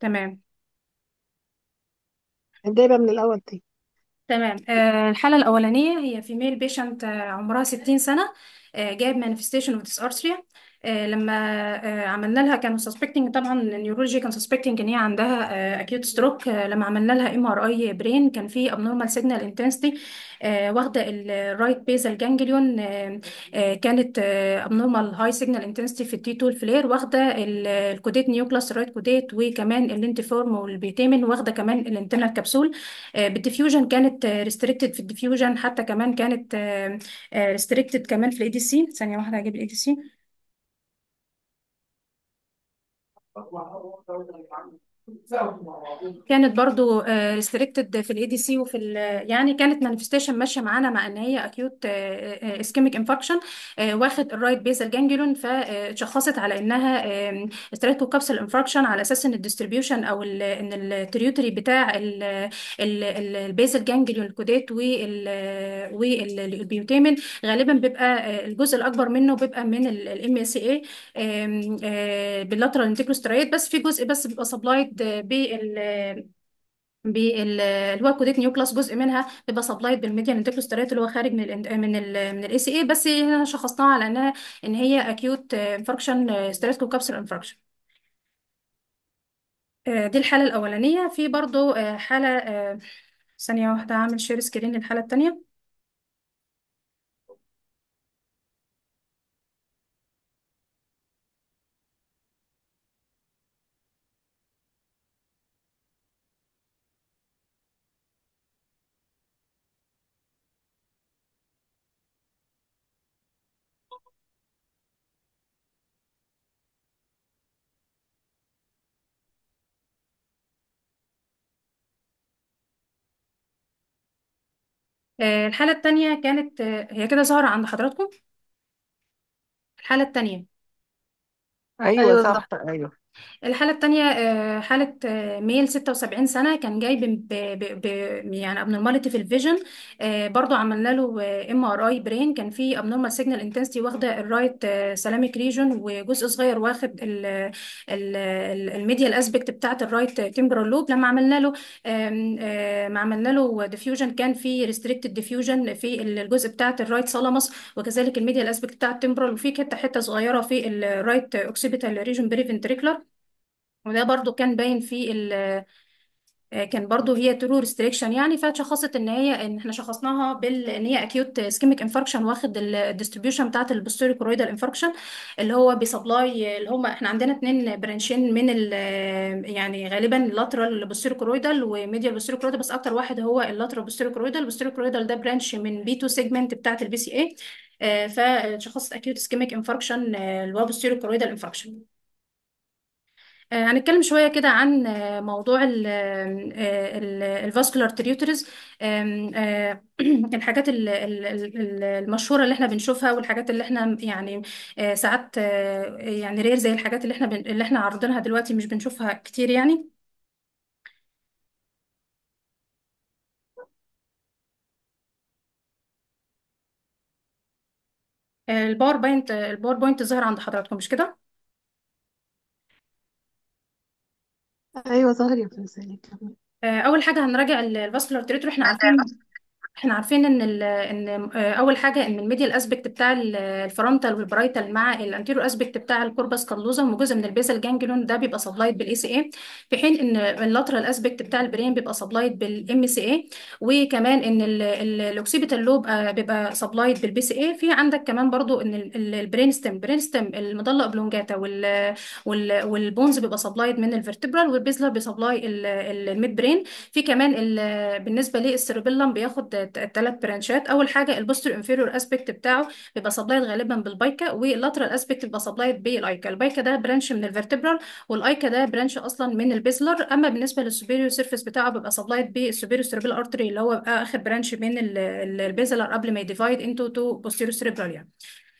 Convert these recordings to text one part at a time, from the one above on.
تمام الجايبه من الاول تاني تمام آه، الحالة الأولانية هي فيميل بيشنت آه، عمرها 60 سنة آه، جايب مانيفستيشن اوف ديس ارثريا آه، آه، آه، لما عملنا لها كانوا سسبكتنج طبعا النيورولوجي كان سسبكتنج ان هي عندها اكيوت ستروك لما عملنا لها ام ار اي برين كان في ابنورمال سيجنال انتنسيتي واخده الرايت بيزال جانجليون كانت ابنورمال هاي سيجنال انتنسيتي في التي 2 الفلير واخده الكوديت نيوكلاس رايت كوديت وكمان اللينتيفورم والبيتامين واخده كمان الانترنال كبسول بالديفيوجن كانت ريستريكتد في الديفيوجن حتى كمان كانت ريستريكتد كمان في الاي دي سي ثانيه واحده هجيب الاي دي سي Wow. كانت برضو ريستريكتد آه، في الاي دي سي وفي يعني كانت مانيفستيشن ماشيه معانا مع ان هي اكيوت اسكيميك انفكشن واخد الرايت بيزال جانجلون فتشخصت على انها ستريتو كابسل انفكشن على اساس ان الديستريبيوشن او ان التريوتري بتاع البيزال جانجلون الكودات والبيوتامين غالبا بيبقى آه، الجزء الاكبر منه بيبقى من الام اس اي باللاترال انتيكلوسترايد بس في جزء بس بيبقى سبلايد موجود بال نيو نيوكلاس جزء منها بيبقى سبلايد بالميديان انتكلوسترات اللي هو خارج من الـ من الـ من الاي سي اي بس هنا شخصناها على انها ان هي اكيوت انفراكشن ستراتيكو كابسول انفراكشن دي الحاله الاولانيه في برضو آه، حاله آه، ثانيه واحده هعمل شير سكرين للحاله الثانيه آه، الحالة التانية كانت آه، هي كده سهرة عند حضراتكم الحالة التانية ايوه ايوه صح صح ايوه الحالة التانية آه، حالة آه، ميل 76 سنة كان جاي ب... ب... يعني abnormality في الفيجن آه، برضو عملنا له ام ار اي برين كان في abnormal signal intensity واخدة الرايت سلاميك ريجون وجزء صغير واخد الميديال اسبكت بتاعت الرايت تمبرال لوب لما عملنا له ما عملنا له ديفيوجن كان في restricted diffusion في الجزء بتاعت الرايت سالامس وكذلك الميديال اسبكت بتاعت تمبرال وفي حتة حتة صغيرة في الرايت اوكسيبيتال ريجون بريفنتريكلر وده برضو كان باين في ال آه، كان برضو هي ترو ريستريكشن يعني فشخصت ان هي ان احنا شخصناها بال ان هي اكيوت اسكيميك انفاركشن واخد الديستريبيوشن بتاعت البوستيري كورويدال انفاركشن اللي هو بيسبلاي اللي هم احنا عندنا اتنين برانشين من ال آه، يعني غالبا اللاترال بوستيري كورويدال وميديال بوستيري كورويدال بس اكتر واحد هو اللاترال بوستيري كورويدال البوستيري كورويدال ده برانش من بي 2 سيجمنت بتاعت البي سي اي فشخصت اكيوت اسكيميك انفاركشن اللي هو بوستيري كورويدال انفاركشن آه، هنتكلم شوية كده عن آه، موضوع الفاسكولار آه، تريوترز الحاجات vascular ال- الحاجات المشهورة اللي احنا بنشوفها والحاجات اللي احنا يعني ساعات يعني رير زي الحاجات اللي احنا اللي احنا عارضينها دلوقتي مش بنشوفها كتير يعني الباور بوينت الباور بوينت ظاهر عند حضراتكم مش كده؟ ايوه ظهري يا استاذ آه، اول حاجه هنراجع الفاسكولار تريتور احنا عارفين احنا عارفين ان الـ ان اول حاجه ان الميديال اسبكت بتاع الفرونتال والبرايتال مع الانتيرو اسبكت بتاع الكوربس كالوزا وجزء من البيزل جانجلون ده بيبقى سبلايد بالاي سي اي في حين ان اللاترال اسبكت بتاع البرين بيبقى سبلايد بالام سي اي وكمان ان الاوكسيبيتال لوب آه، بيبقى سبلايد بالبي سي اي في عندك كمان برضو ان البرين ستيم برين ستيم المضله اوبلونجاتا وال والبونز بيبقى سبلايد من الفرتبرال والبيزلر بيسبلاي الميد برين في كمان بالنسبه للسيربيلم بياخد الثلاث برانشات اول حاجه البوستر انفيرور اسبكت بتاعه بيبقى سبلايد غالبا بالبايكا واللاترال اسبكت بيبقى سبلايد بالايكا البايكا ده برانش من الفيرتبرال والايكا ده برانش اصلا من البيزلر اما بالنسبه للسوبيريور سيرفيس بتاعه بيبقى سبلايد بالسوبيريور سيربيل ارتري اللي هو بقى اخر برانش من البيزلر قبل ما يديفايد انتو تو بوستيريور سيربرال يعني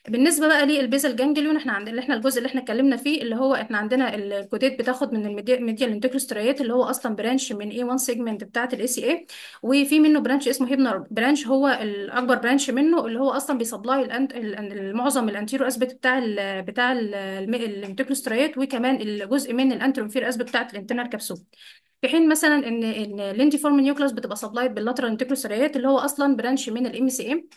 بالنسبه بقى للبيزل جانجليون احنا عندنا اللي احنا الجزء اللي احنا اتكلمنا فيه اللي هو احنا عندنا الكوتيت بتاخد من الميديال انتكروستريات اللي هو اصلا برانش من اي 1 سيجمنت بتاعه الاي سي اي وفي منه برانش اسمه هيبنر برانش هو الاكبر برانش منه اللي هو اصلا بيسبلاي معظم الانتيرو اسبت بتاع الـ بتاع الانتكروستريات وكمان الجزء من الانتروفير اسبت بتاعه الانترنال كبسول في حين مثلا ان ان الانديفورم نيوكلاس بتبقى سبلايد باللاترال انتكروستريات اللي هو اصلا برانش من الام سي ام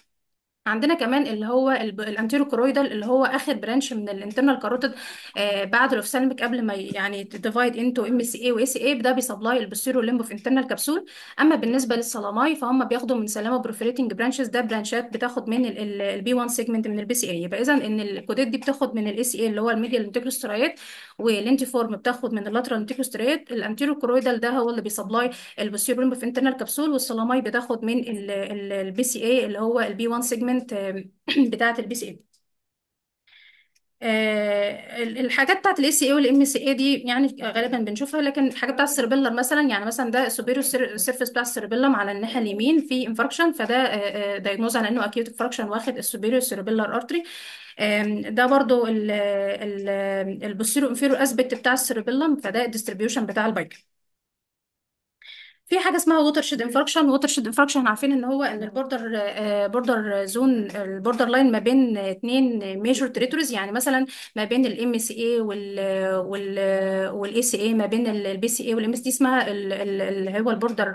عندنا كمان اللي هو الانتيرو كرويدال اللي هو اخر برانش من الانترنال كاروتيد آه بعد الاوفسالميك قبل ما يعني تديفايد انتو ام سي اي واي اي ده بيسبلاي البوستيرو ليمب في انترنال كبسول اما بالنسبه للسلاماي فهم بياخدوا من سلاما بروفريتنج برانشز ده برانشات بتاخد من البي 1 سيجمنت من البي سي اي يبقى اذا ان الكودات دي بتاخد من الاي سي اي اللي هو الميديال والانتي فورم بتاخد من اللاترال انتيكلوسترايت الانتيرو كرويدال ده هو اللي بيسبلاي البوستيرو ليمب في انترنال كبسول والسلاماي بتاخد من البي سي اي اللي هو البي 1 سيجمنت الديفلوبمنت um, بتاعه البي سي اي الحاجات بتاعت الاي سي اي والام سي اي دي يعني غالبا بنشوفها لكن الحاجات بتاعت السيربيلر مثلا يعني مثلا ده سوبيريو سيرفيس بتاع السيربيلم على الناحيه اليمين في انفراكشن فده دايجنوز آه، آه، على انه اكيوت انفراكشن واخد السوبيريو سيربيلر ارتري ده برضو البوستيرو انفيرو اسبكت بتاع السيربيلم فده الديستريبيوشن بتاع البايكل في حاجه اسمها ووتر شيد انفراكشن ووتر شيد انفراكشن عارفين ان هو ان البوردر بوردر زون البوردر لاين ما بين اثنين ميجور تريتوريز يعني مثلا ما بين الام سي اي وال وال والاي سي اي ما بين البي سي اي والام اس دي اسمها اللي هو البوردر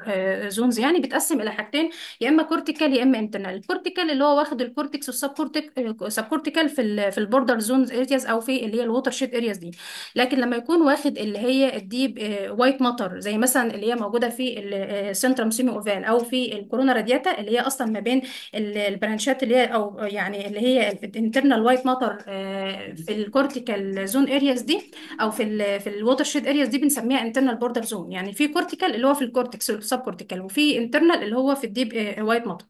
زونز آه، يعني بتقسم الى حاجتين يا اما كورتيكال يا اما انترنال الكورتيكال اللي هو واخد الكورتكس والسب كورتيك سب كورتيكال في في البوردر زونز ارياز او في اللي هي الووتر شيد ارياز دي لكن لما يكون واخد اللي هي الديب وايت ماتر زي مثلا اللي هي موجوده في السنترم سيمي اوفال او في الكورونا رادياتا اللي هي اصلا ما بين البرانشات اللي هي او يعني اللي هي الانترنال وايت ماتر في الكورتيكال زون ارياز دي او في الـ في الووتر شيد ارياز دي بنسميها انترنال بوردر زون يعني في كورتيكال اللي هو في الكورتكس والسب كورتيكال وفي انترنال اللي هو في الديب وايت ماتر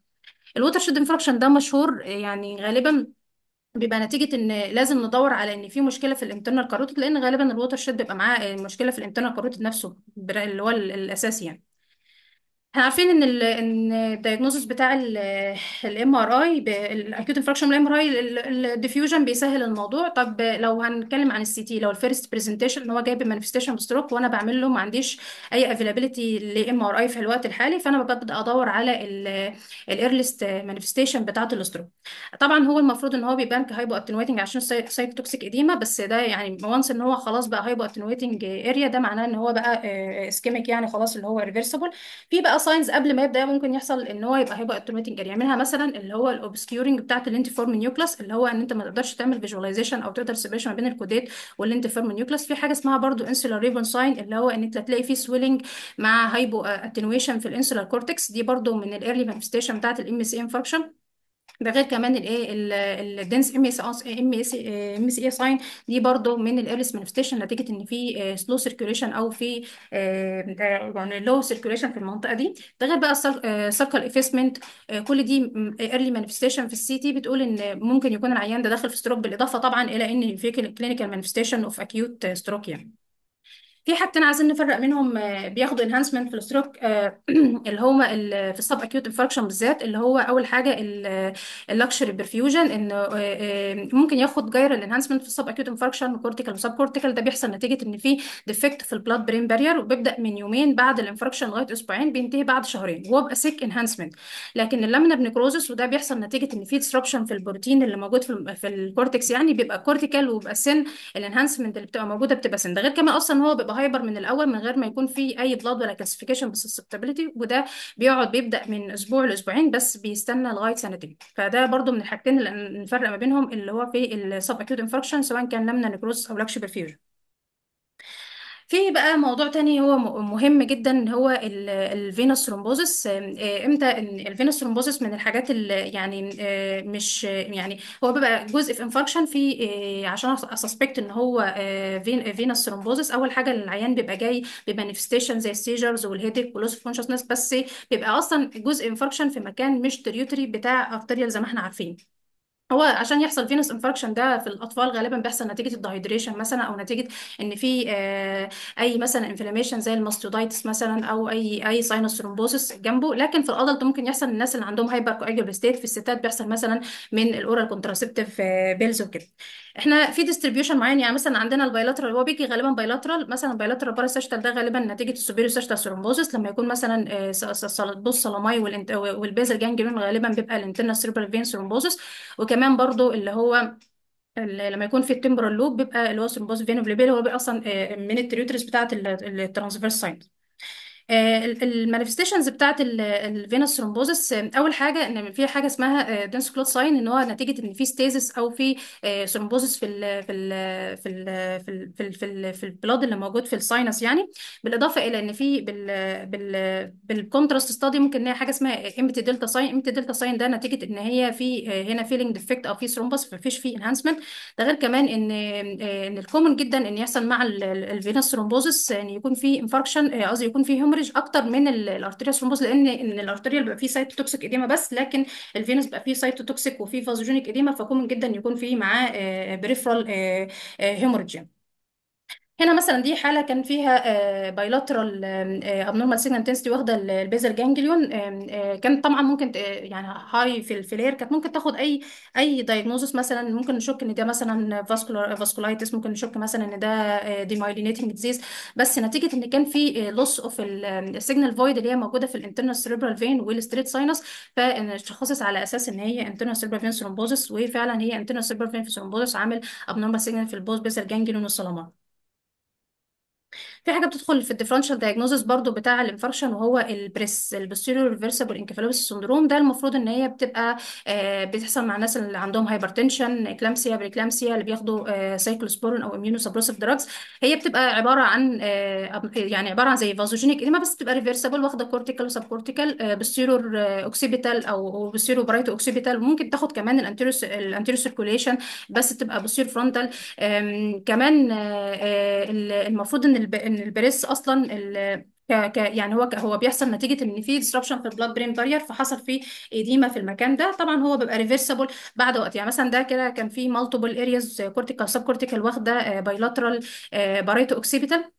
الووتر شيد انفراكشن ده مشهور آه، يعني غالبا بيبقى نتيجه ان لازم ندور على ان في مشكله في الانترنال كاروتيد لان غالبا الووتر شيد بيبقى معاه آه، مشكله في الانترنال كاروتيد نفسه اللي هو الاساسي يعني احنا عارفين ان الـ ان الدايجنوستس بتاع الام ار اي الاكيوت انفراكشن الام ار اي الديفيوجن بيسهل الموضوع طب لو هنتكلم عن السي تي لو الفيرست برزنتيشن ان هو جايب مانيفستيشن ستروك وانا بعمل له ما عنديش اي افيلابيلتي لام ار اي في الوقت الحالي فانا ببدا ادور على الايرليست مانيفستيشن بتاعه الاستروك طبعا هو المفروض ان هو بيبان كهايبو اتنويتنج عشان سايك توكسيك اديما بس ده يعني وانس ان هو خلاص بقى هايبو اتنويتنج اريا ده معناه ان هو بقى اسكيميك آه، آه، يعني خلاص اللي هو ريفرسبل في بقى ساينز قبل ما يبدا ممكن يحصل ان هو يبقى هيبقى اوتوماتيك يعني منها مثلا اللي هو الاوبسكيورنج بتاعت الانتيفورم نيوكلاس اللي هو ان انت ما تقدرش تعمل فيجواليزيشن او تقدر سيبريشن ما بين الكودات والانتيفورم نيوكلاس في حاجه اسمها برضو انسولار ريفن ساين اللي هو ان انت تلاقي فيه سويلنج مع هايبو اتنويشن في الانسولار كورتكس دي برضو من الايرلي مانيفستيشن بتاعت الام اس ام فانكشن ده غير كمان الايه الدنس ام اس ام اس ام اس اي ساين دي برضو من الايرلس مانيفستيشن نتيجه ان في سلو آه، سيركيوليشن او في آه، يعني لو سيركيوليشن في المنطقه دي ده غير بقى السكر افيسمنت آه، كل دي ايرلي مانيفستيشن في السي تي بتقول ان ممكن يكون العيان ده داخل في ستروك بالاضافه طبعا الى ان في كلينيكال مانيفستيشن اوف اكيوت ستروك يعني في حاجتين عايزين نفرق منهم آه، بياخدوا انهانسمنت في الستروك آه، اللي هو في السب اكيوت انفاركشن بالذات اللي هو اول حاجه اللكشري برفيوجن ان ممكن ياخد جايرال انهانسمنت في السب اكيوت انفاركشن كورتيكال وسب كورتيكال ده بيحصل نتيجه ان في ديفكت في البلاد برين بارير وبيبدا من يومين بعد الانفاركشن لغايه اسبوعين بينتهي بعد شهرين وهو بقى سيك انهانسمنت لكن اللامنا بنكروزس وده بيحصل نتيجه ان في ديسربشن في البروتين اللي موجود في في الكورتكس يعني بيبقى كورتيكال وبيبقى سن الانهانسمنت اللي بتبقى موجوده بتبقى سن ده غير كمان اصلا هو بيبقى هايبر من الاول من غير ما يكون في اي ضلاد ولا كلاسيفيكيشن بالسسبتابيلتي وده بيقعد بيبدا من اسبوع لاسبوعين بس بيستنى لغايه سنتين فده برضو من الحاجتين اللي نفرق ما بينهم اللي هو في السب اكيوت انفركشن سواء كان لمنه نكروز او لاكش برفيوجن في بقى موضوع تاني هو مهم جدا هو الفينوس ثرومبوزس آه، امتى الفينوس ثرومبوزس من الحاجات اللي يعني آه، مش يعني هو بيبقى جزء في انفكشن في آه، عشان اسسبكت ان هو فينوس ثرومبوزس اول حاجه العيان بيبقى جاي بمانيفستيشن زي السيجرز والهيديك ولوس اوف كونشسنس بس بيبقى اصلا جزء انفكشن في مكان مش تريوتري بتاع ارتيريال زي ما احنا عارفين هو عشان يحصل فينوس انفاركشن ده في الاطفال غالبا بيحصل نتيجه الدهيدريشن مثلا او نتيجه ان في آه، اي مثلا انفلاميشن زي الماستودايتس مثلا او اي اي ساينس ثرومبوسس جنبه لكن في الادلت ممكن يحصل الناس اللي عندهم هايبر كواجولاب ستيت في الستات بيحصل مثلا من الاورال كونتراسبتيف بيلز وكده احنا في ديستريبيوشن معين يعني مثلا عندنا البايلاترال هو بيجي غالبا بايلاترال مثلا بايلاترال باراسيتال ده غالبا نتيجه السوبيريو سيتال ثرومبوزس لما يكون مثلا آه، بص صلاماي والبيزل جانجليون غالبا بيبقى الانترنال سيربرال فين ثرومبوزس وكمان برضو اللي هو لما يكون في التمبرال لوب بيبقى اللي هو ثرومبوز فين هو بيبقى اصلا آه، من التريوترس بتاعه الترانسفيرس سايت آه، المانيفستيشنز بتاعت الفينوس ثرومبوزس آه، اول حاجه ان في حاجه اسمها دنس كلوت ساين ان هو نتيجه ان في ستيزس او في ثرومبوزس آه، في الـ في الـ في الـ في الـ في الـ في, الـ في البلاد اللي موجود في الساينس يعني بالاضافه الى ان في بال بالكونتراست ستادي ممكن ان هي حاجه اسمها امتي دلتا ساين امتي دلتا ساين ده نتيجه ان هي في هنا فيلينج ديفكت او في ثرومبس فمفيش فيه انهانسمنت ده غير كمان ان ان الكومن جدا ان يحصل مع الفينوس ثرومبوزس ان يكون في انفاركشن قصدي يكون في هيومن هيمرج اكتر من الارتيريا ثرومبوز لان ان الارتيريا بيبقى فيه سايتو توكسيك اديما بس لكن الفينس بيبقى فيه سايتو توكسيك وفيه فازوجينيك اديما فكومن جدا يكون فيه معاه بريفرال آه، هيموريجيا آه، آه، هنا مثلا دي حاله كان فيها بايلاترال ابنورمال سيجنال انتنسيتي واخده البيزل جانجليون آه، كان طبعا ممكن آه، يعني هاي في الفلير كانت ممكن تاخد اي اي دايجنوزس مثلا ممكن نشك ان ده مثلا فاسكولار آه، فاسكولايتس ممكن نشك مثلا ان ده ديمايلينيتنج ديزيز بس نتيجه ان كان في لوس اوف السيجنال فويد اللي هي موجوده في الانترنال سيريبرال فين والستريت ساينس فاتشخصت على اساس ان هي انترنال سيريبرال فين ثرومبوزس وفعلا هي انترنال سيريبرال فين ثرومبوزس عامل ابنورمال سيجنال في البوز بيزل جانجليون والسلامات في حاجه بتدخل في الديفرنشال دايجنوزس برضو بتاع الانفارشن وهو البريس البوستيريور ريفرسبل انكفالوباث سندروم ده المفروض ان هي بتبقى آه، بتحصل مع الناس اللي عندهم هايبرتنشن اكلامسيا بريكلامسيا اللي بياخدوا سايكلوسبورين آه، او اميونو سبريسيف دراجز هي بتبقى عباره عن آه، يعني عباره عن زي فازوجينيك انما بس بتبقى ريفرسبل واخده كورتيكال وسب كورتيكال بوستيريور اوكسيبيتال او بوستيريور برايتو اوكسيبيتال ممكن تاخد كمان الانتيريور سيركوليشن بس تبقى بوستيريور فرونتال كمان المفروض ان ان البريس اصلا ال... ك... ك... يعني هو ك... هو بيحصل نتيجه ان في ديسربشن في البلاد برين بارير فحصل فيه ايديما في المكان ده طبعا هو بيبقى ريفرسبل بعد وقت يعني مثلا ده كده كان في مالتيبل ارياز كورتيكال سب كورتيكال واخده بايلاترال بارايتو اوكسيبيتال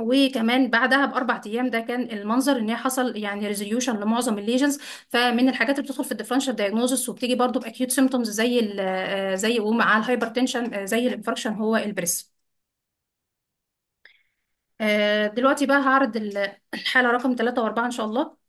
وكمان بعدها باربع ايام ده كان المنظر ان هي حصل يعني ريزوليوشن لمعظم الليجنز فمن الحاجات اللي بتدخل في الديفرنشال دايجنوزس وبتيجي برضو باكيوت سيمتومز زي آه، آه، زي ومع الهايبرتنشن آه، زي الانفاركشن هو البريس آه، دلوقتي بقى هعرض الحالة رقم 3 و4 إن شاء الله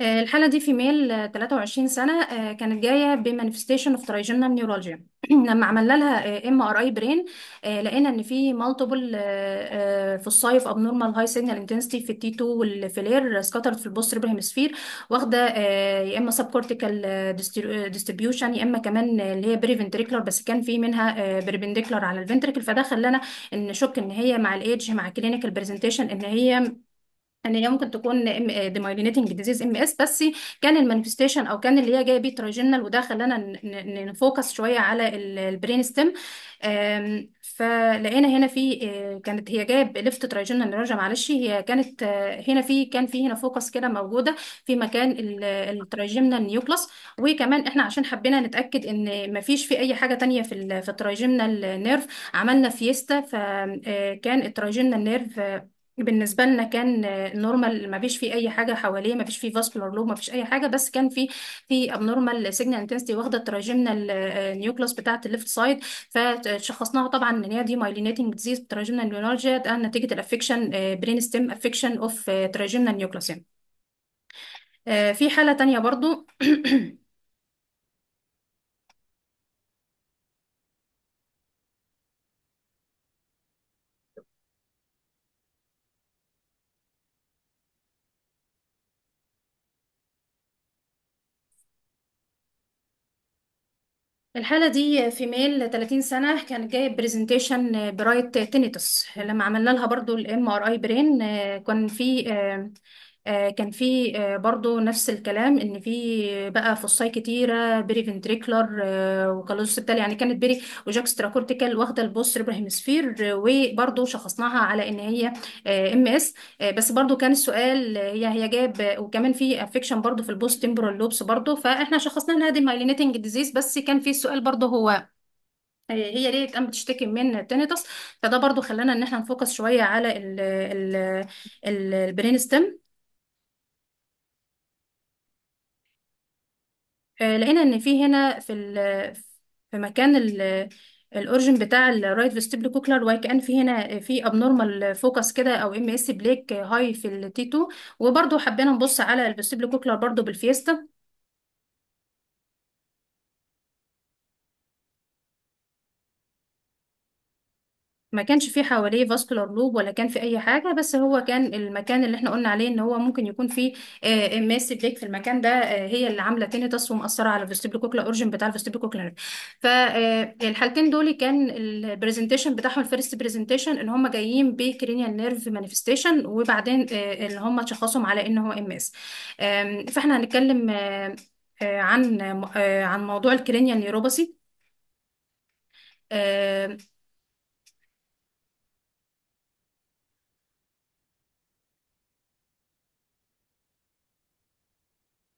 آه، الحالة دي في ميل 23 آه، سنة آه، كانت جاية بمانيفستيشن اوف ترايجينال نيورولوجيا لما عملنا لها ام ار اي برين لقينا ان في مالتيبل في الصيف اب نورمال هاي سيجنال انتنسيتي في التي 2 والفلير سكاترد في البوستيربل هيمسفير واخده يا اما سب كورتيكال ديستريبيوشن يا اما كمان اللي هي بري فنتريكلر بس كان في منها بريبنديكولار على الفنتريكل فده خلانا نشك ان هي مع الايدج مع كلينيكال برزنتيشن ان هي ان هي ممكن تكون ديمايلينيتنج ديزيز ام اس آه، بس كان المانيفستيشن او كان اللي هي جايه بيه تراجينال وده خلانا نفوكس شويه على البرين ستيم فلقينا هنا في آه، كانت هي جايه بلفت تراجينال نيرجا معلش هي كانت آه، هنا في كان في هنا فوكس كده موجوده في مكان التراجيمنال نيوكلس وكمان احنا عشان حبينا نتاكد ان مفيش في اي حاجه تانية في في نيرف عملنا فيستا فكان التراجيمنال نيرف بالنسبه لنا كان نورمال ما فيش فيه اي حاجه حواليه ما فيش فيه فاسكولار لوب ما فيش اي حاجه بس كان في في ابنورمال سيجنال انتنسيتي واخده تراجمنا نيوكلاس آه، بتاعه الليفت سايد فشخصناها طبعا ان هي دي مايلينيتنج ديزيز تراجمنا نيورالجيا ده نتيجه الافكشن برين ستيم افكشن اوف تراجمنا نيوكلاس يعني. آه، في حاله تانية برضو الحالة دي في ميل 30 سنة كانت جاية برزنتيشن براية تينيتوس لما عملنا لها برضو الام ار اي برين كان في آه، آه، كان في آه، برضو نفس الكلام ان في بقى فصاي كتيره بيري فنتريكلر آه، وكالوسيبتال يعني كانت بيري وجاكسترا كورتيكال واخده البوست برهيم سفير وبرضو شخصناها على ان هي آه، ام اس بس برضو كان السؤال هي هي جاب وكمان في افكشن برضو في البوست تمبرال لوبس برضو فاحنا شخصنا انها دي مايلينيتنج ديزيز بس كان في السؤال برضو هو هي ليه كانت بتشتكي من تينيتس فده برضو خلانا ان احنا نفوكس شويه على ال ال البرين ستيم آه، لقينا ان في هنا في في مكان الاورجن بتاع الرايت فيستيبلو كوكلار واي كان في هنا في abnormal focus كده او MS اس بليك هاي في t 2 وبرده حبينا نبص على الـ الفيستيبلو cochlear برضه بالفيستا ما كانش فيه حواليه فاسكولار لوب ولا كان في اي حاجه بس هو كان المكان اللي احنا قلنا عليه ان هو ممكن يكون فيه آه، ماس بليك في المكان ده آه، هي اللي عامله تينيتاس ومأثره على الفيستيبل كوكلا اورجن بتاع الفيستيبل كوكلا فالحالتين دول كان البرزنتيشن بتاعهم الفيرست برزنتيشن ان هم جايين بكرينيال نيرف مانيفستيشن وبعدين آه، ان هم تشخصهم على ان هو ام اس فاحنا هنتكلم آه، عن عن موضوع الكرينيال نيوروباثي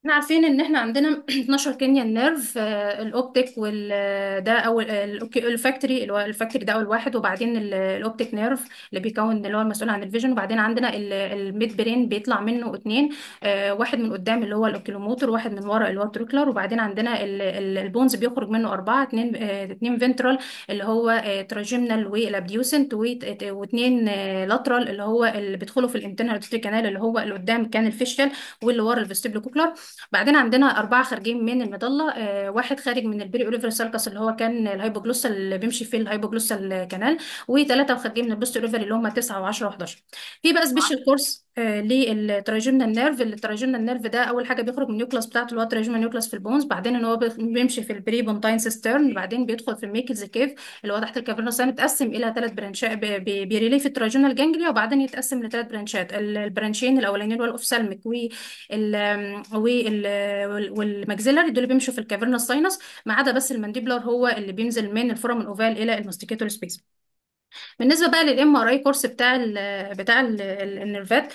احنا عارفين ان احنا عندنا 12 كينيان نيرف آه، الاوبتيك وال آه، ده اول آه، الفاكتوري الفاكتوري ده اول واحد وبعدين الاوبتيك نيرف اللي بيكون اللي هو المسؤول عن الفيجن وبعدين عندنا الميد برين بيطلع منه اتنين آه، واحد من قدام اللي هو الاوكيلوموتور وواحد من ورا اللي هو التروكلر وبعدين عندنا البونز بيخرج منه اربعه اتنين اثنين اتنين فنترال اللي هو تراجمنال والابديوسنت واثنين واتنين لاترال اللي هو اللي بيدخلوا في الانترنال كانال اللي هو اللي قدام كان الفيشل واللي ورا الفيستيبلو كوكلر بعدين عندنا أربعة خارجين من المظلة آه، واحد خارج من البري أوليفر سالكس اللي هو كان الهايبوجلوسال اللي بيمشي فيه الهايبوجلوسال الكنال وثلاثة خارجين من البوست أوليفر اللي هم 9 و10 و11 في بقى سبيشال كورس آه، للترايجيمنال نيرف الترايجيمنال نيرف ده اول حاجه بيخرج من النيوكلاس بتاعته اللي هو الترايجيمنال نيوكلاس في البونز بعدين ان هو بيمشي في البري بونتاين سيسترن بعدين بيدخل في الميكلز كيف اللي هو تحت الكافرنوس بيتقسم الى ثلاث برانشات بريليف الترايجيمنال جانجليا وبعدين يتقسم لثلاث برانشات البرانشين الاولانيين والاوف سالميك وال دول بيمشوا في الكافرنوس ساينس ما عدا بس المانديبلر هو اللي بينزل من الفورم الاوفال الى الماستيكيتور سبيس بالنسبه بقى للام ار اي كورس بتاع الـ بتاع ال النيرفات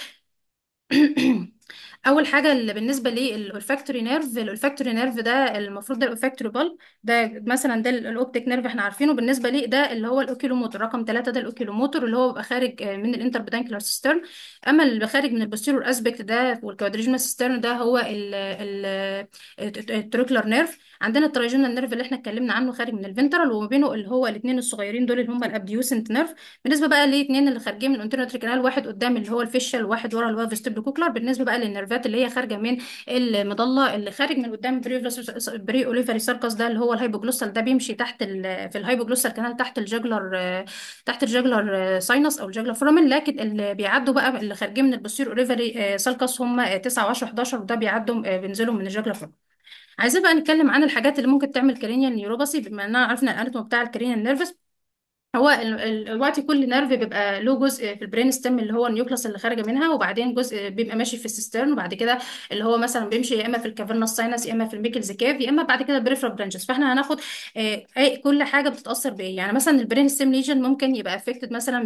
اول حاجه اللي بالنسبه للاولفاكتوري نيرف الاولفاكتوري نيرف ده المفروض ده الاولفاكتوري بالب ده مثلا ده الاوبتيك نيرف احنا عارفينه بالنسبه ليه ده اللي هو الاوكيلوموتور رقم ثلاثة ده الاوكيلوموتور اللي هو بيبقى خارج من الانتر بيدانكلر سيسترن اما اللي خارج من البوستيرور اسبكت ده والكوادريجما سيسترن ده هو التروكلر نيرف عندنا الترايجونال نيرف اللي احنا اتكلمنا عنه خارج من الفنترال وما بينه اللي هو الاثنين الصغيرين دول اللي هم الابديوسنت نيرف بالنسبه بقى للاثنين اللي خارجين من الانترنال واحد قدام اللي هو الفيشل وواحد ورا اللي هو كوكلر بالنسبه بقى للنرفات اللي هي خارجه من المضله اللي خارج من قدام بري اوليفري سيركس ده اللي هو الهايبوجلوسال ده بيمشي تحت ال... في الهايبوجلوسال كانال تحت الجاجلر تحت الجاجلر ساينس او الجاجلر فورامين لكن اللي بيعدوا بقى اللي خارجين من البوستير اوليفري آه، سيركس هم 9 و10 11 وده بيعدوا آه، بينزلوا من الجاجلر فورامين عايزين بقى نتكلم عن الحاجات اللي ممكن تعمل كرينيال نيوروباسي بما اننا عرفنا الاناتوم بتاع الكرينيال نيرفس هو الوقت كل نيرف بيبقى له جزء في البرين ستيم اللي هو النيوكلس اللي خارجه منها وبعدين جزء بيبقى ماشي في السيسترن وبعد كده اللي هو مثلا بيمشي يا اما في الكافرنس ساينس يا اما في الميكلز كاف يا اما بعد كده البريفرال برانشز فاحنا هناخد آه، أي- كل حاجه بتتاثر بايه يعني مثلا البرين ستيم ليجن ممكن يبقى افكتد مثلا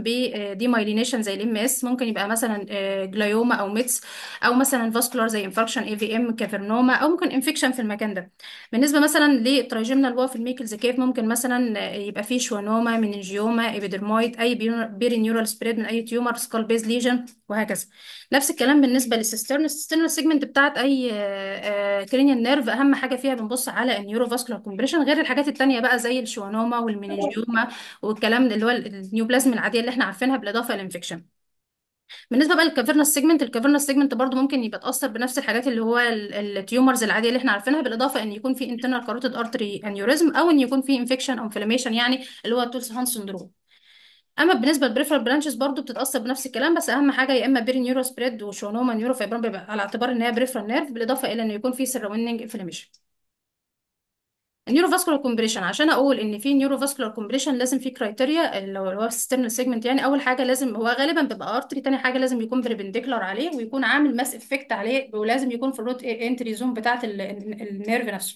مايلينيشن آه، زي الام اس ممكن يبقى مثلا جلايوما آه، او ميتس او مثلا فاسكولار زي انفكشن اي في ام كافرنوما او ممكن انفكشن في المكان ده بالنسبه مثلا للترايجمنال اللي هو في الميكلز كاف ممكن مثلا يبقى فيه شوانوما مننجيوما angiomas ايبيدرمويد اي نيورال سبريد من اي تيومر سكال بيز ليجن وهكذا نفس الكلام بالنسبه للسيسترن السيسترن سيجمنت بتاعت اي كرينيال آه، نيرف آه، اهم حاجه فيها بنبص على النيورو فاسكولار كومبريشن غير الحاجات التانيه بقى زي الشوانوما والمننجيوما والكلام اللي هو النيوبلازم العاديه اللي احنا عارفينها بالاضافه للانفكشن بالنسبه بقى للكافيرنس سيجمنت الكافيرنس سيجمنت برضو ممكن يبقى تاثر بنفس الحاجات اللي هو التيومرز العاديه اللي احنا عارفينها بالاضافه ان يكون في انترنال كاروتيد ارتري انيوريزم او ان يكون في انفكشن او انفلاميشن يعني اللي هو تولس هان سندروم اما بالنسبه للبريفرال برانشز برضو بتتاثر بنفس الكلام بس اهم حاجه يا اما بيري نيورو سبريد وشونوما نيورو فيبرام على اعتبار ان هي بريفرال نيرف بالاضافه الى ان يكون في سراوندنج انفلاميشن فاسكولار كومبريشن عشان اقول ان في فاسكولار كومبريشن لازم في كرايتيريا اللي هو ستيرنال سيجمنت يعني اول حاجه لازم هو غالبا بيبقى ارتري تاني حاجه لازم يكون بربنديكولار عليه ويكون عامل ماس افكت عليه ولازم يكون في الروت انتري زون بتاعه النيرف نفسه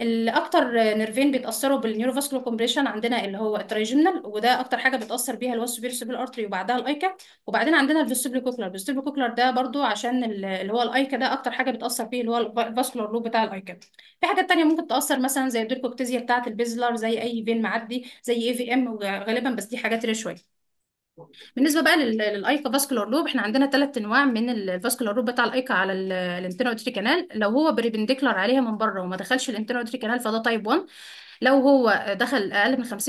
الاكتر نيرفين بيتاثروا بالنيوروفاسكولار كومبريشن عندنا اللي هو الترايجينال وده اكتر حاجه بيتاثر بيها الوست سوبير سوبير ارتري وبعدها الايكا وبعدين عندنا كوكلر الفيستبلوكوكلر كوكلر ده برضو عشان اللي هو الايكا ده اكتر حاجه بتاثر فيه اللي هو الفاسكولار لوب بتاع الايكا في حاجات تانية ممكن تاثر مثلا زي الديركوكتيزيا بتاعه البيزلر زي اي فين معدي زي اي في ام غالبا بس دي حاجات رير شويه بالنسبه بقى للايكا فاسكولار لوب احنا عندنا ثلاث انواع من الفاسكولار لوب بتاع الايكا على الانترنودري كانال لو هو بريبنديكولار عليها من بره وما دخلش الانترنودري كانال فده تايب 1 لو هو دخل اقل من 50%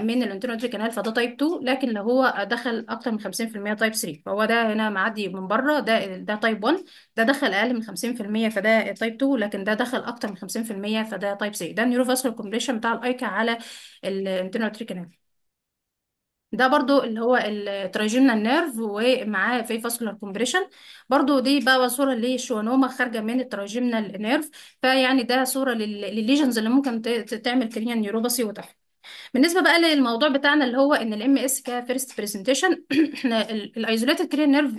من الانترنودري كانال فده تايب 2 لكن لو هو دخل اكتر من 50% تايب 3 فهو ده هنا معدي من بره ده ده تايب 1 ده دخل اقل من 50% فده تايب 2 لكن ده دخل اكتر من 50% فده تايب 3 ده النيوروفاسكولار كومبليشن بتاع الايكا على الانترنودري كانال ده برضو اللي هو الترايجينال نيرف ومعاه في فاسكولار كومبريشن برضو دي بقى صورة لشوانوما خارجة من الترايجينال نيرف فيعني ده صورة للليجنز اللي ممكن تعمل كرينيا نيوروباثي وتحت بالنسبه بقى للموضوع بتاعنا اللي هو ان الام اس كفيرست بريزنتيشن احنا الايزوليتد كرير نيرف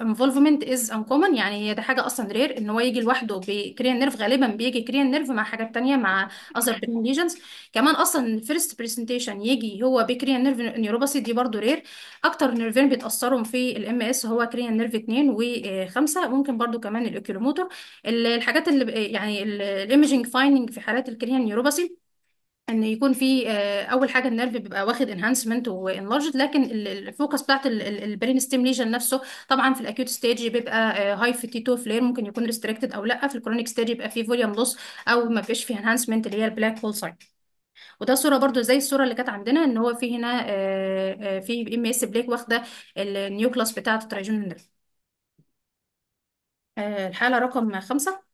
انفولفمنت از انكومن يعني هي ده حاجه اصلا رير ان هو يجي لوحده بكريان نيرف غالبا بيجي كريان نيرف مع حاجات تانية مع اذر برين ليجنز كمان اصلا الفيرست بريزنتيشن يجي هو بكريان نيرف نيوروباسي دي برضو رير اكتر نيرفين بيتاثروا في الام اس هو كريان نيرف 2 و5 ممكن برضو كمان الاوكيلوموتور الحاجات اللي يعني الايمجنج فايندنج في حالات الكريان نيوروباثي ان يكون في آه، اول حاجه النيرف بيبقى واخد انهانسمنت وانلارجد لكن الفوكس بتاعت البرين ستيم ليجن نفسه طبعا في الاكيوت ستيج بيبقى هاي 2 فلير ممكن يكون ريستريكتد او لا في الكرونيك ستيج يبقى في فوليوم لوس او ما فيش فيه انهانسمنت اللي هي البلاك هول سايت وده صوره برضو زي الصوره اللي كانت عندنا ان هو في هنا آه، آه، في ام اس بليك واخده النيوكلاس بتاعت الترايجون نيرف الحاله رقم خمسة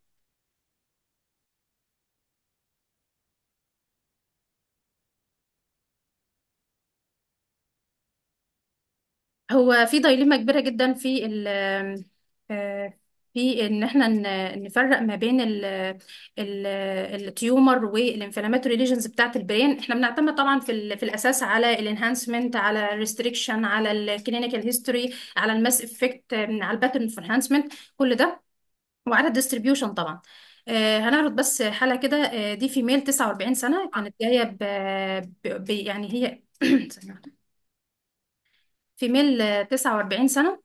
هو في دايليما كبيرة جدا في ال آه، في ان احنا نفرق ما بين الـ الـ التيومر والانفلاماتوري ليجنز بتاعة البرين احنا بنعتمد طبعا في في الاساس على الانهانسمنت على الريستريكشن على الكلينيكال هيستوري على الماس افكت آه، على الباترن اوف انهانسمنت كل ده وعلى الديستريبيوشن طبعا آه، هنعرض بس حالة كده دي في ميل 49 سنة كانت جاية ب... يعني هي في ميل 49 سنة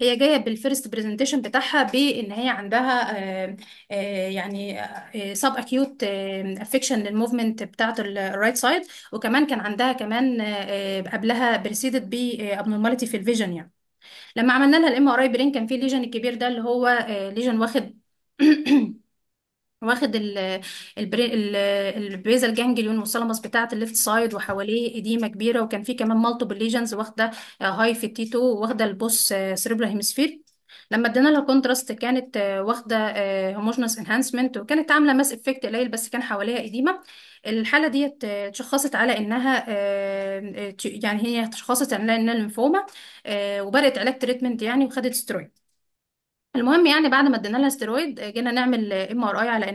هي جايه بالفيرست برزنتيشن بتاعها بان هي عندها آه، آه، يعني سب اكيوت افكشن للموفمنت بتاعه الرايت سايد وكمان كان عندها كمان آه، قبلها قبلها بريسيدد ابنورماليتي في الفيجن يعني لما عملنا لها الام ار اي برين كان في ليجن الكبير ده اللي هو ليجن واخد واخد ال- البري... ال- جانجليون والثلمس بتاعه الليفت سايد وحواليه اديمه كبيره وكان في كمان مالتيبل ليجنز واخده هاي آه، في 2 واخده البوس سيريبرال آه، هيمسفير لما ادينا لها كونتراست كانت آه، واخده هوموجنس انهانسمنت وكانت عامله ماس افكت قليل بس كان حواليها اديمه الحاله ديت اتشخصت على انها يعني هي اتشخصت على انها ليمفوما وبدات علاج تريتمنت يعني وخدت سترويد المهم يعني بعد ما ادينا لها استرويد جينا نعمل ام ار اي على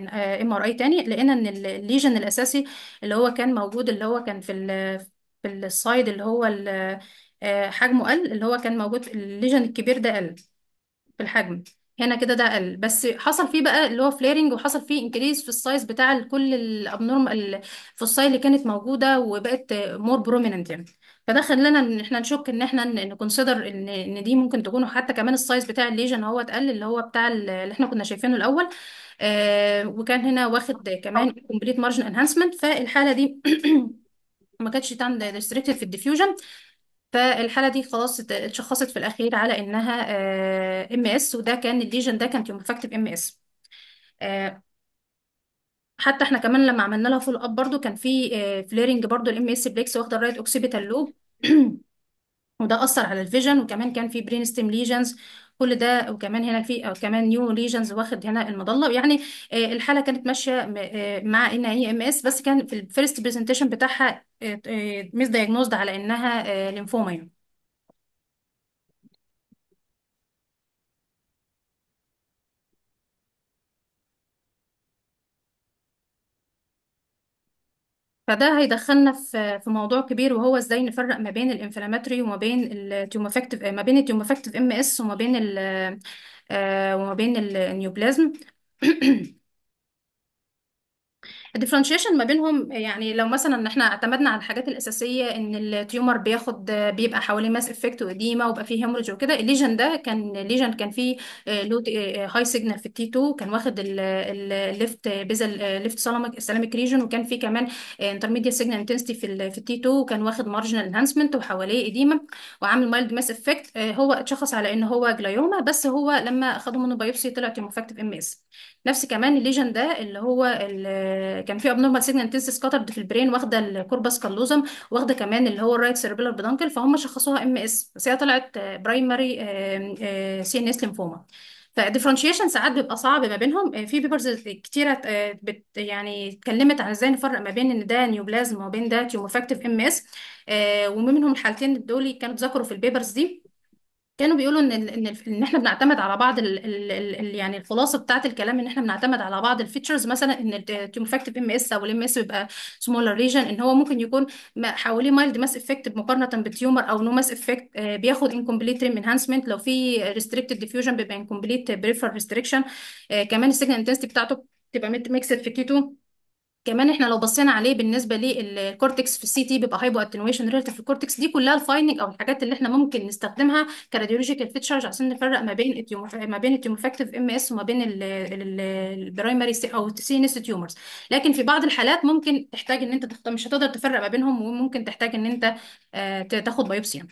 ام ار اي تاني لقينا ان الليجن الاساسي اللي هو كان موجود اللي هو كان في ال في السايد اللي هو ال- آه، حجمه قل اللي هو كان موجود الليجن الكبير ده قل في الحجم هنا كده ده قل بس حصل فيه بقى اللي هو فليرنج وحصل فيه انكريز في السايز بتاع ال- كل الابنورمال الفصايل اللي كانت موجوده وبقت مور بروميننت يعني فده خلانا ان احنا نشك ان احنا نكونسيدر ان ان دي ممكن تكون حتى كمان السايز بتاع الليجن هو اتقل اللي هو بتاع اللي احنا كنا شايفينه الاول آه وكان هنا واخد كمان كومبليت مارجن انهانسمنت فالحاله دي ما كانتش ريستريكتد في الديفيوجن فالحالة دي خلاص اتشخصت في الأخير على إنها آه، ام اس وده كان الليجن ده كانت يومفاكتيف ام اس آه، حتى احنا كمان لما عملنا لها فول اب برضو كان في فليرنج آه، برضو الام اس بليكس واخده الرايت اوكسيبيتال لوب وده اثر على الفيجن وكمان كان في برين ستيم ليجنز كل ده وكمان هنا في أو كمان نيو ريجنز واخد هنا المظله يعني آه، الحاله كانت ماشيه آه، مع ان هي ام اس بس كان في الفيرست برزنتيشن بتاعها ميس آه، دايجنوزد على انها آه، ليمفوما يعني فده هيدخلنا في في موضوع كبير وهو ازاي نفرق ما بين الانفلاماتوري وما بين التيوموفاكتيف ما بين التيوموفاكتيف ام اس وما بين ال وما بين النيوبلازم آه، الديفرنشيشن ما بينهم يعني لو مثلا احنا اعتمدنا على الحاجات الاساسيه ان التيومر بياخد بيبقى حواليه ماس افكت وديما وبقى فيه هيموريج وكده الليجن ده كان ليجن كان فيه لو هاي سيجنال في التي 2 كان واخد الليفت بيزل ليفت سالاميك السلامك ريجن وكان فيه كمان انترميديا سيجنال انتنسيتي في في التي 2 وكان واخد مارجنال انهانسمنت وحواليه اديما وعامل مايلد ماس افكت هو اتشخص على ان هو جلايوما بس هو لما اخدوا منه بايوبسي طلع تيوموفاكتيف ام اس نفس كمان الليجن ده اللي هو اللي كان فيه ابنورمال سيجنال انتنسيس كاترد في البرين واخده الكوربس كالوزم واخده كمان اللي هو الرايت سيربيلر بدانكل فهم شخصوها ام اس بس هي طلعت برايمري سي ان اس ليمفوما فالديفرنشيشن ساعات بيبقى صعب ما بينهم آه، في بيبرز كتيره آه، بت يعني اتكلمت عن ازاي نفرق ما بين ان ده نيوبلازم وما بين ده تيوموفاكتيف ام اس ومنهم الحالتين دول كانوا اتذكروا في البيبرز دي كانوا بيقولوا ان ان ان احنا بنعتمد على بعض الـ الـ الـ يعني الخلاصه بتاعه الكلام ان احنا بنعتمد على بعض الفيتشرز مثلا ان التيوموفاكتيف ام اس او الام اس بيبقى سمولر ريجن ان هو ممكن يكون حواليه مايلد ماس افكت مقارنه بالتيومر او نو ماس افكت بياخد انكمبليت ريم انهانسمنت لو في ريستريكتد ديفيوجن بيبقى انكمبليت بريفر ريستريكشن كمان السيجنال انتنسيتي بتاعته بتبقى ميكسد في كيتو كمان احنا لو بصينا عليه بالنسبه للكورتكس في السي تي بيبقى هايبو اتنويشن ريلاتيف الكورتكس دي كلها الفايننج او الحاجات اللي احنا ممكن نستخدمها كراديولوجيكال فيتشرز عشان نفرق ما بين ما بين التيوموفاكتيف ام اس وما بين البرايمري او السي ان اس تيومرز لكن في بعض الحالات ممكن تحتاج ان انت تخت... مش هتقدر تفرق ما بينهم وممكن تحتاج ان انت آه، تاخد بايوبسي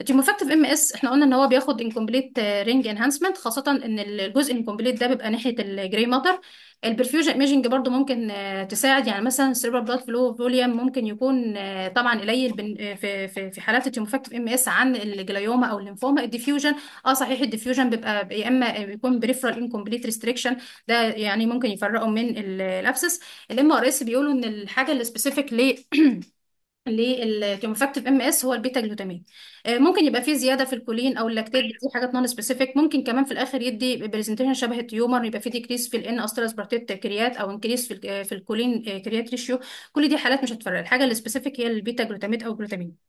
التيوموفاكتيف ام اس احنا قلنا ان هو بياخد انكمبليت رينج انهانسمنت خاصه ان الجزء الانكمبليت ده بيبقى ناحيه الجراي ماتر البرفيوجن ايميجنج برضو ممكن آه، تساعد يعني مثلا السيربرال بلاد فلو فوليوم ممكن يكون آه، طبعا قليل آه، في في في حالات التيموفاكتيف ام اس عن الجلايوما او الليمفوما الديفيوجن اه صحيح الديفيوجن بيبقى يا اما بيكون بريفرال انكمبليت ريستريكشن ده يعني ممكن يفرقه من الابسس الام ار اس بيقولوا ان الحاجه اللي سبيسيفيك ليه للكيموفاكتيف ام اس هو البيتا جلوتامين آه، ممكن يبقى فيه زياده في الكولين او اللاكتات دي حاجات نون سبيسيفيك ممكن كمان في الاخر يدي برزنتيشن شبه التيومر يبقى فيه ديكريس في الان استراسبارتيت كريات او انكريس في آه، في الكولين كريات آه، ريشيو كل دي حالات مش هتفرق الحاجه السبيسيفيك هي البيتا جلوتامات او جلوتامين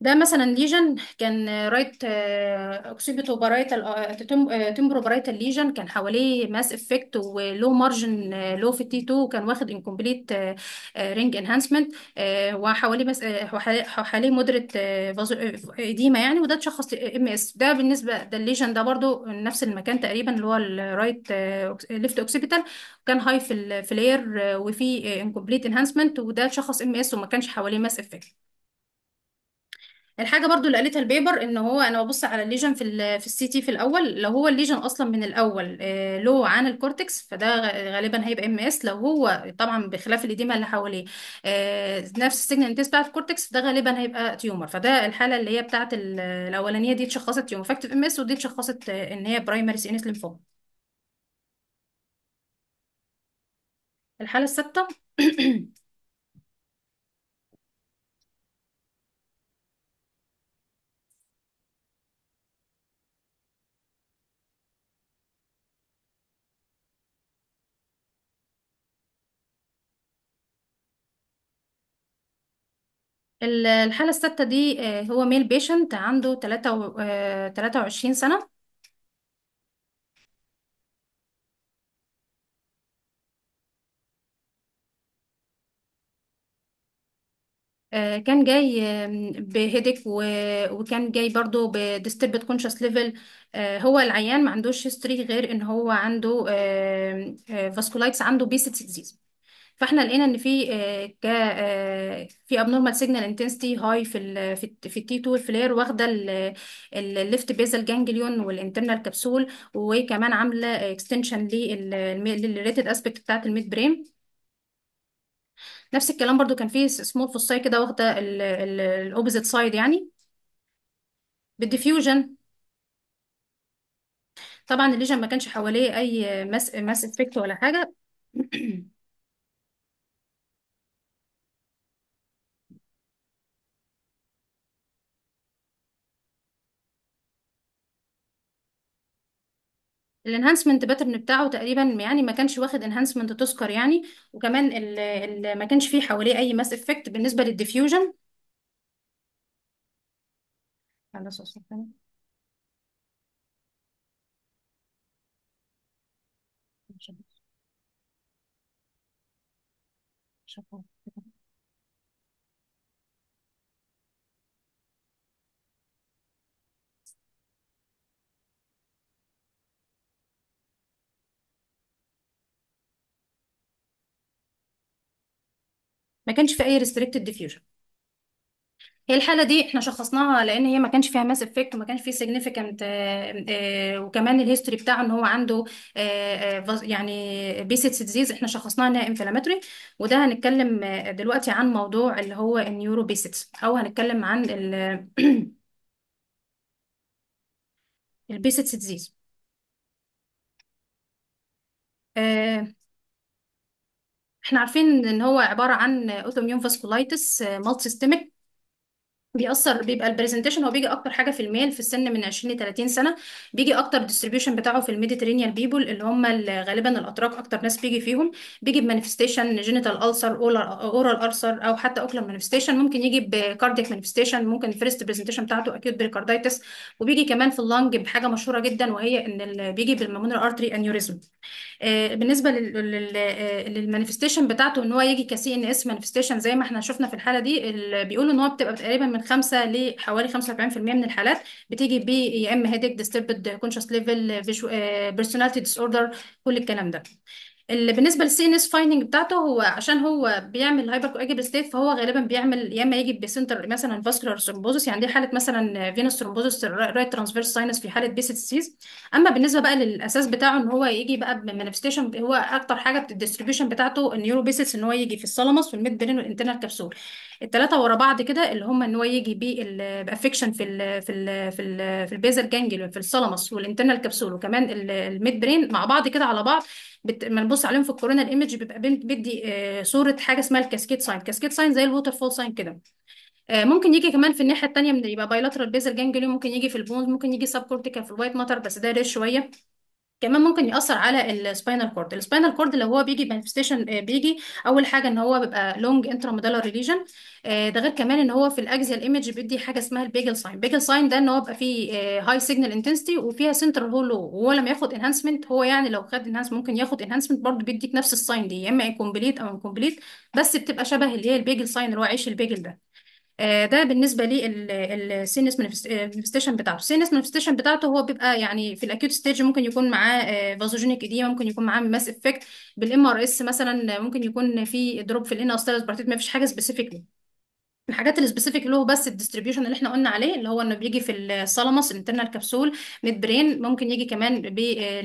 ده مثلا ليجن كان رايت اوكسيبيتو بارايتال تمبرو بارايتال ليجن كان حواليه ماس افكت ولو مارجن آه، لو في تي 2 كان واخد انكمبليت رينج انهانسمنت وحواليه بس آه، وحواليه مودريت ايديما آه، يعني وده تشخص ام اس ده بالنسبه ده الليجن ده برضو نفس المكان تقريبا اللي هو الرايت ليفت اوكسيبيتال كان هاي في الفلير وفي انكمبليت انهانسمنت وده تشخص ام اس وما كانش حواليه ماس افكت الحاجه برضو اللي قالتها البيبر ان هو انا ببص على الليجن في الـ في السي تي في الاول لو هو الليجن اصلا من الاول آه، لو له عن الكورتكس فده غالبا هيبقى ام اس لو هو طبعا بخلاف الاديمه اللي حواليه آه، نفس السيجنال انتنس بتاع الكورتكس ده غالبا هيبقى تيومر فده الحاله اللي هي بتاعه الاولانيه دي اتشخصت تيومر فاكتيف ام اس ودي اتشخصت آه، ان هي برايمري سينس ليمفوما الحاله السادسه الحالة السادسة دي آه، هو ميل بيشنت عنده تلاتة و- آه، 23 سنة آه، كان جاي بهيدك وكان جاي برضو بديستربت كونشس ليفل هو العيان ما عندوش هيستوري غير ان هو عنده فاسكولايتس آه، عنده بيسيت ديزيز فاحنا لقينا ان في آه،, آه، في ابنورمال سيجنال انتنسيتي هاي في الـ في الت- في التي 2 فلير واخده الليفت بيزل جانجليون والانترنال كبسول وكمان عامله اكستنشن للريتد اسبكت بتاعت الميد برين نفس الكلام برضو كان في سمول فوساي كده واخده الاوبزيت سايد يعني بالديفيوجن طبعا الليجن ما كانش حواليه اي ماس ماس افكت ولا حاجه الانهانسمنت باترن بتاعه تقريبا يعني ما كانش واخد انهانسمنت تذكر يعني وكمان ال ما كانش فيه حواليه اي ماس افكت بالنسبه للديفيوجن خلاص أصلاً. ما كانش في اي ريستريكتد ديفيوجن هي الحاله دي احنا شخصناها لان هي ما كانش فيها ماس افكت وما كانش فيه سيجنيفيكانت آه، آه، وكمان الهيستوري بتاعه ان هو عنده آه، يعني بيسيت ديزيز احنا شخصناها انها انفلاماتوري وده هنتكلم دلوقتي عن موضوع اللي هو النيورو بيسيتس او هنتكلم عن ال البيسيتس ديزيز احنا عارفين ان هو عباره عن اوتوميون فاسكولايتس مالتي سيستميك بيأثر بيبقى البرزنتيشن هو بيجي اكتر حاجه في الميل في السن من 20 ل 30 سنه بيجي اكتر ديستريبيوشن بتاعه في الميديترينيان بيبول اللي هم غالبا الاتراك اكتر ناس بيجي فيهم بيجي بمانيفستيشن جينيتال ألسر اورال ألسر او حتى اوكلر مانيفستيشن ممكن يجي بكارديك مانيفستيشن ممكن الفيرست برزنتيشن بتاعته اكيوت بريكارديتس وبيجي كمان في اللنج بحاجه مشهوره جدا وهي ان بيجي بالمامونر ارتري انيوريزم آه، بالنسبه آه، للمانيفستيشن بتاعته ان هو يجي كسي ان اس مانيفستيشن زي ما احنا شفنا في الحاله دي بيقولوا ان هو بتبقى تقريبا من 5 لحوالي 75% من الحالات بتيجي ب يا اما هيديك ديستربد كونشس ليفل بيرسوناليتي ديس اوردر كل الكلام ده اللي بالنسبه للسي ان اس فايندنج بتاعته هو عشان هو بيعمل هايبر كواجب ستيت فهو غالبا بيعمل يا اما يجي بسنتر مثلا فاسكولار ثرومبوزس يعني دي حاله مثلا فينوس ثرومبوزس رايت ترانسفيرس ساينس في حاله بيست سيز اما بالنسبه بقى للاساس بتاعه ان هو يجي بقى بمانيفستيشن هو اكتر حاجه الديستريبيوشن بتاعته النيورو بيسيتس ان هو يجي في الثالاموس في الميد برين والانترنال كبسول التلاتة ورا بعض كده اللي هم ان هو يجي بافكشن في الـ في الـ في الـ في البيزر جانجل في السلامس والانترنال كبسول وكمان الميد برين مع بعض كده على بعض لما نبص عليهم في الكورونا الايمج بيبقى بيدي آه، صوره حاجه اسمها الكاسكيد ساين كاسكيد ساين زي الووتر فول ساين كده آه، ممكن يجي كمان في الناحيه الثانيه من يبقى بايلاترال بيزر جانجليون ممكن يجي في البونز ممكن يجي سب كورتيكال في الوايت ماتر بس ده ريش شويه كمان ممكن يأثر على السباينال كورد السباينال كورد لو هو بيجي مانيفستيشن آه، بيجي اول حاجه ان هو بيبقى لونج انترا ميدالر ريليجن ده غير كمان ان هو في الاكزيال ايمج بيدي حاجه اسمها البيجل ساين بيجل ساين ده ان هو بيبقى فيه هاي سيجنال انتنسيتي وفيها سنترال هولو وهو لما ياخد انهانسمنت هو يعني لو خد انهانس ممكن ياخد انهانسمنت برضه بيديك نفس الساين دي يا اما كومبليت او انكومبليت بس بتبقى شبه اللي هي البيجل ساين اللي هو عيش البيجل ده آه، ده بالنسبه للسينس مانيفستيشن آه، بتاعته السينس مانيفستيشن بتاعته هو بيبقى يعني في الاكيوت ستيج ممكن يكون معاه فازوجينيك آه، اديما ممكن يكون معاه ماس افكت بالام ار اس مثلا ممكن يكون في دروب في الان اوستالس بارتيت ما فيش حاجه سبيسيفيك الحاجات السبيسيفيك اللي هو بس الديستريبيوشن اللي احنا قلنا عليه اللي هو انه بيجي في الثالاموس الانترنال كبسول ميد برين ممكن يجي كمان ب